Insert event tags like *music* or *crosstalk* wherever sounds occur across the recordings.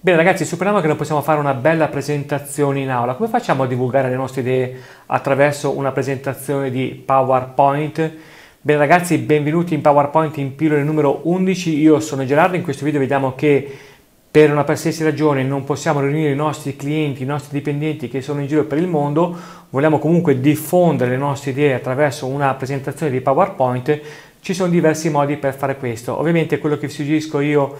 Bene ragazzi, supponiamo che noi possiamo fare una bella presentazione in aula. Come facciamo a divulgare le nostre idee attraverso una presentazione di PowerPoint? Bene ragazzi, benvenuti in PowerPoint in pillole numero 11. Io sono Gerardo, in questo video vediamo che per una qualsiasi ragione non possiamo riunire i nostri clienti, i nostri dipendenti che sono in giro per il mondo, vogliamo comunque diffondere le nostre idee attraverso una presentazione di PowerPoint. Ci sono diversi modi per fare questo. Ovviamente quello che vi suggerisco io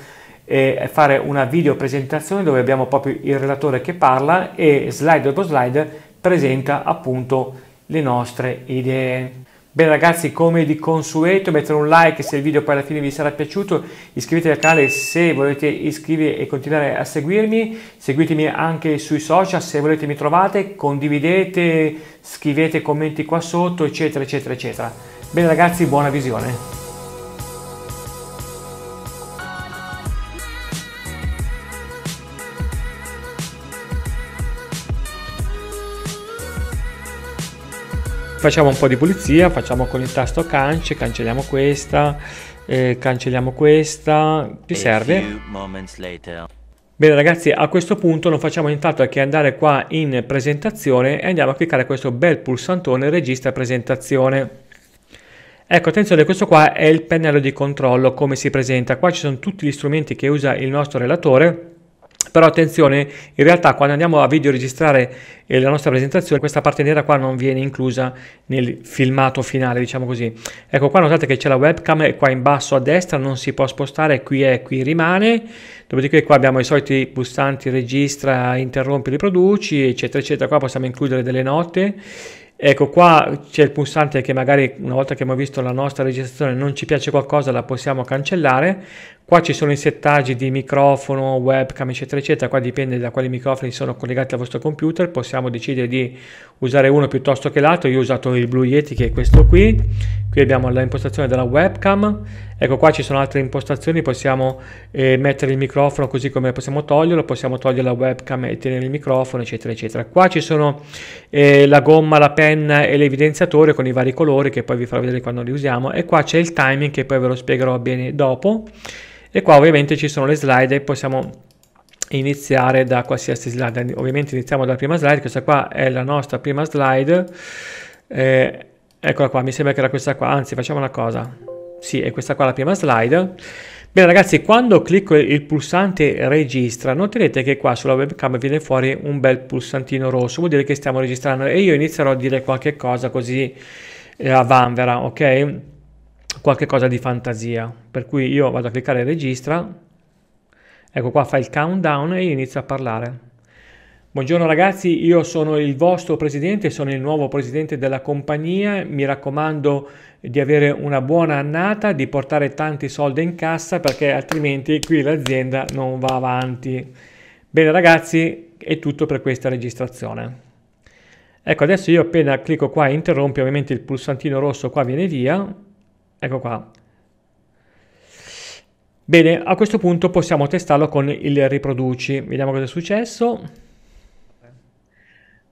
e fare una video presentazione dove abbiamo proprio il relatore che parla e slide dopo slide presenta appunto le nostre idee. Bene ragazzi, come di consueto, mettete un like se il video poi alla fine vi sarà piaciuto, iscrivetevi al canale se volete iscrivervi e continuare a seguirmi, seguitemi anche sui social se volete mi trovate, condividete, scrivete commenti qua sotto, eccetera, eccetera, eccetera. Bene ragazzi, buona visione. facciamo un po' di pulizia, facciamo con il tasto cance, cancelliamo questa, eh, cancelliamo questa, ci serve. Bene ragazzi, a questo punto non facciamo nient'altro che andare qua in presentazione e andiamo a cliccare questo bel pulsantone registra presentazione. Ecco, attenzione, questo qua è il pennello di controllo, come si presenta. Qua ci sono tutti gli strumenti che usa il nostro relatore però attenzione in realtà quando andiamo a videoregistrare eh, la nostra presentazione questa parte nera qua non viene inclusa nel filmato finale diciamo così ecco qua notate che c'è la webcam e qua in basso a destra non si può spostare qui è qui rimane dopodiché qua abbiamo i soliti pulsanti registra interrompi riproduci eccetera eccetera qua possiamo includere delle note Ecco qua c'è il pulsante che magari una volta che abbiamo visto la nostra registrazione non ci piace qualcosa la possiamo cancellare, Qua ci sono i settaggi di microfono, webcam, eccetera, eccetera. Qua dipende da quali microfoni sono collegati al vostro computer. Possiamo decidere di usare uno piuttosto che l'altro. Io ho usato il Blue Yeti che è questo qui. Qui abbiamo l'impostazione della webcam. Ecco qua ci sono altre impostazioni. Possiamo eh, mettere il microfono così come possiamo toglierlo. Possiamo togliere la webcam e tenere il microfono, eccetera, eccetera. Qua ci sono eh, la gomma, la penna e l'evidenziatore con i vari colori che poi vi farò vedere quando li usiamo. E qua c'è il timing che poi ve lo spiegherò bene dopo. E qua ovviamente ci sono le slide e possiamo iniziare da qualsiasi slide. Ovviamente iniziamo dalla prima slide, questa qua è la nostra prima slide. Eh, eccola qua, mi sembra che era questa qua, anzi facciamo una cosa. Sì, è questa qua la prima slide. Bene ragazzi, quando clicco il pulsante registra, noterete che qua sulla webcam viene fuori un bel pulsantino rosso, vuol dire che stiamo registrando e io inizierò a dire qualche cosa così eh, a vanvera, ok? qualche cosa di fantasia. Per cui io vado a cliccare registra, ecco qua fa il countdown e inizio a parlare. Buongiorno ragazzi, io sono il vostro presidente, sono il nuovo presidente della compagnia, mi raccomando di avere una buona annata, di portare tanti soldi in cassa perché altrimenti qui l'azienda non va avanti. Bene ragazzi, è tutto per questa registrazione. Ecco, adesso io appena clicco qua interrompi, ovviamente il pulsantino rosso qua viene via, Ecco qua. Bene, a questo punto possiamo testarlo con il riproduci. Vediamo cosa è successo.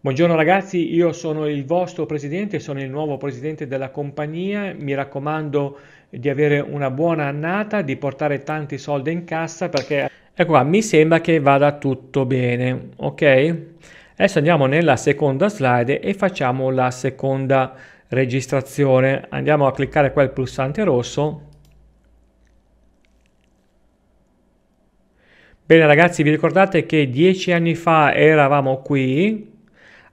Buongiorno ragazzi, io sono il vostro presidente, sono il nuovo presidente della compagnia. Mi raccomando di avere una buona annata, di portare tanti soldi in cassa perché... Ecco qua, mi sembra che vada tutto bene, ok? Adesso andiamo nella seconda slide e facciamo la seconda slide registrazione andiamo a cliccare qua il pulsante rosso bene ragazzi vi ricordate che dieci anni fa eravamo qui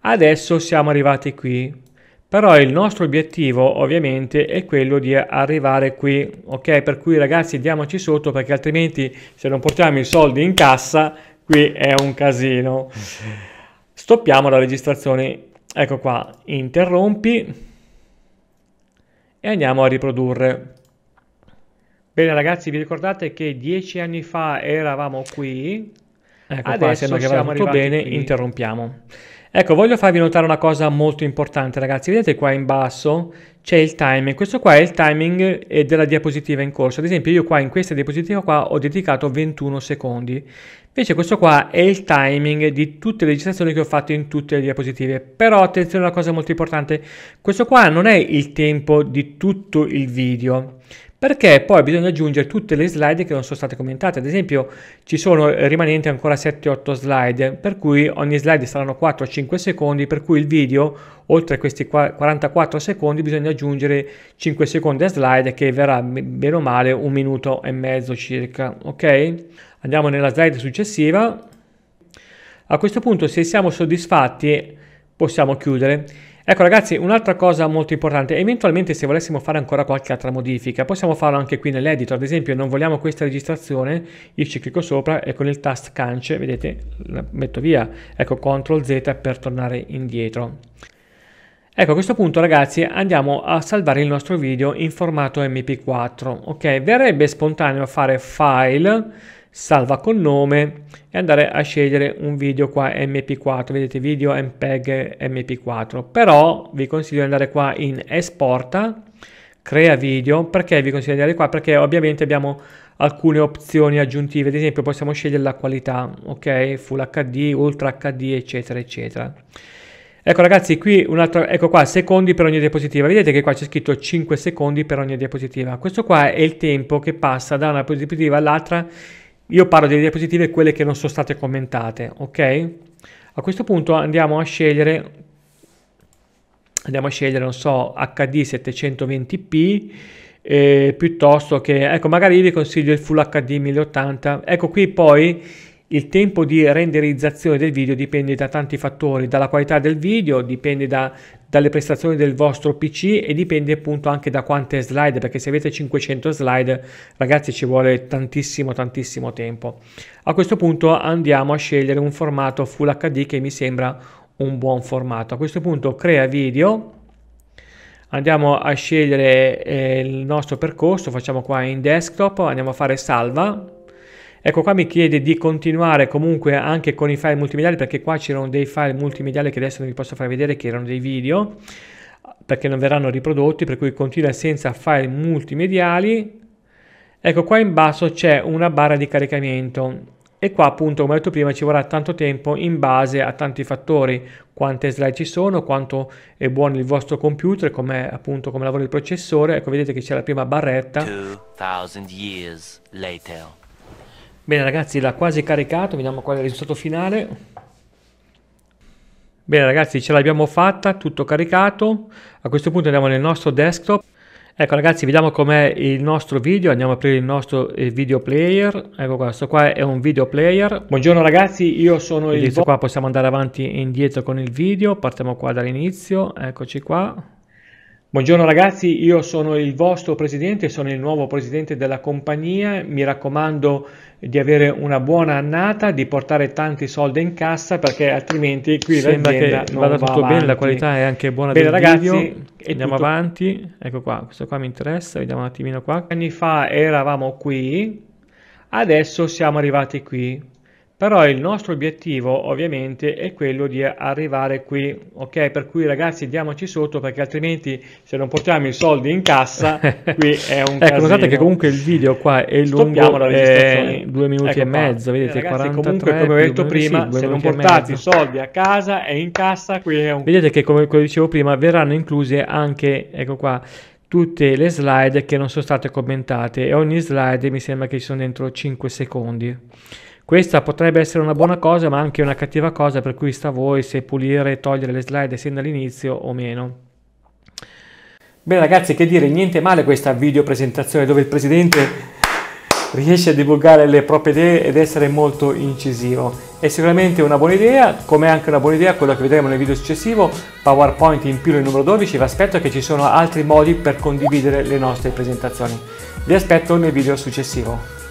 adesso siamo arrivati qui però il nostro obiettivo ovviamente è quello di arrivare qui ok per cui ragazzi diamoci sotto perché altrimenti se non portiamo i soldi in cassa qui è un casino *laughs* stoppiamo la registrazione ecco qua interrompi e andiamo a riprodurre. Bene ragazzi, vi ricordate che dieci anni fa eravamo qui? Ecco Adesso qua, sembra che vada tutto bene, qui. interrompiamo. Ecco, voglio farvi notare una cosa molto importante, ragazzi. Vedete qua in basso c'è il timing. Questo qua è il timing eh, della diapositiva in corso. Ad esempio, io qua in questa diapositiva qua ho dedicato 21 secondi. Invece questo qua è il timing di tutte le registrazioni che ho fatto in tutte le diapositive. Però attenzione a una cosa molto importante. Questo qua non è il tempo di tutto il video perché poi bisogna aggiungere tutte le slide che non sono state commentate. Ad esempio ci sono eh, rimanenti ancora 7-8 slide, per cui ogni slide saranno 4-5 secondi, per cui il video, oltre a questi 44 secondi, bisogna aggiungere 5 secondi a slide che verrà meno male un minuto e mezzo circa. Ok? Andiamo nella slide successiva. A questo punto se siamo soddisfatti possiamo chiudere. Ecco ragazzi, un'altra cosa molto importante, eventualmente se volessimo fare ancora qualche altra modifica, possiamo farlo anche qui nell'editor, ad esempio non vogliamo questa registrazione, io ci clicco sopra e con il task cance, vedete, la metto via, ecco CTRL Z per tornare indietro. Ecco a questo punto ragazzi andiamo a salvare il nostro video in formato mp4, ok? Verrebbe spontaneo fare file salva col nome e andare a scegliere un video qua mp4 vedete video mpeg mp4 però vi consiglio di andare qua in esporta crea video perché vi consiglio di andare qua perché ovviamente abbiamo alcune opzioni aggiuntive ad esempio possiamo scegliere la qualità ok full hd ultra hd eccetera eccetera Ecco ragazzi, qui un altro, ecco qua, secondi per ogni diapositiva. Vedete che qua c'è scritto 5 secondi per ogni diapositiva. Questo qua è il tempo che passa da una diapositiva all'altra io parlo delle diapositive quelle che non sono state commentate, ok? A questo punto andiamo a scegliere, andiamo a scegliere, non so, HD 720p, eh, piuttosto che, ecco, magari vi consiglio il Full HD 1080. Ecco qui poi il tempo di renderizzazione del video dipende da tanti fattori, dalla qualità del video, dipende da, dalle prestazioni del vostro PC e dipende appunto anche da quante slide, perché se avete 500 slide, ragazzi, ci vuole tantissimo tantissimo tempo. A questo punto andiamo a scegliere un formato Full HD che mi sembra un buon formato. A questo punto crea video andiamo a scegliere eh, il nostro percorso, facciamo qua in desktop, andiamo a fare salva Ecco qua mi chiede di continuare comunque anche con i file multimediali perché qua c'erano dei file multimediali che adesso non vi posso far vedere che erano dei video perché non verranno riprodotti per cui continua senza file multimediali. Ecco qua in basso c'è una barra di caricamento e qua appunto come ho detto prima ci vorrà tanto tempo in base a tanti fattori quante slide ci sono quanto è buono il vostro computer come appunto come lavora il processore ecco vedete che c'è la prima barretta 2000 years later Bene ragazzi, l'ha quasi caricato, vediamo qual è il risultato finale. Bene ragazzi, ce l'abbiamo fatta, tutto caricato. A questo punto andiamo nel nostro desktop. Ecco ragazzi, vediamo com'è il nostro video, andiamo a aprire il nostro eh, video player, ecco questo qua è un video player. Buongiorno ragazzi, io sono il... Qua possiamo andare avanti e indietro con il video, partiamo qua dall'inizio, eccoci qua. Buongiorno ragazzi, io sono il vostro presidente, sono il nuovo presidente della compagnia, mi raccomando di avere una buona annata, di portare tanti soldi in cassa perché altrimenti qui Sembra l'azienda che non vada va tutto avanti. bene, la qualità è anche buona bene, del ragazzi, video. Andiamo tutto. avanti, ecco qua, questo qua mi interessa, vediamo un attimino qua. Anni fa eravamo qui, adesso siamo arrivati qui però il nostro obiettivo ovviamente è quello di arrivare qui ok per cui ragazzi diamoci sotto perché altrimenti se non portiamo i soldi in cassa *laughs* qui è un ecco, casino notate che comunque il video qua è Stoppiamo lungo eh, è due minuti ecco e mezzo qua. vedete eh, ragazzi, 43 comunque come ho detto prima sì, se non portate i soldi a casa e in cassa qui è un vedete che come dicevo prima verranno incluse anche ecco qua tutte le slide che non sono state commentate e ogni slide mi sembra che ci sono dentro 5 secondi questa potrebbe essere una buona cosa ma anche una cattiva cosa per cui sta a voi se pulire e togliere le slide sin dall'inizio o meno. Bene ragazzi che dire, niente male questa video presentazione dove il presidente riesce a divulgare le proprie idee ed essere molto incisivo. È sicuramente una buona idea, come anche una buona idea quello che vedremo nel video successivo, PowerPoint in più il numero 12, vi aspetto che ci sono altri modi per condividere le nostre presentazioni. Vi aspetto nel video successivo.